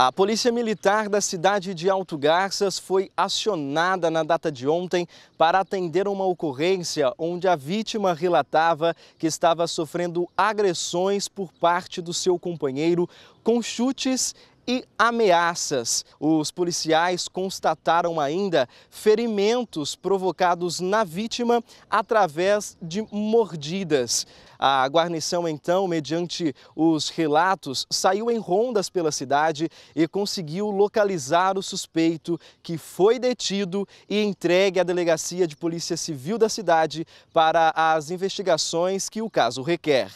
A Polícia Militar da cidade de Alto Garças foi acionada na data de ontem para atender uma ocorrência onde a vítima relatava que estava sofrendo agressões por parte do seu companheiro com chutes e ameaças. Os policiais constataram ainda ferimentos provocados na vítima através de mordidas. A guarnição, então, mediante os relatos, saiu em rondas pela cidade e conseguiu localizar o suspeito, que foi detido e entregue à delegacia de polícia civil da cidade para as investigações que o caso requer.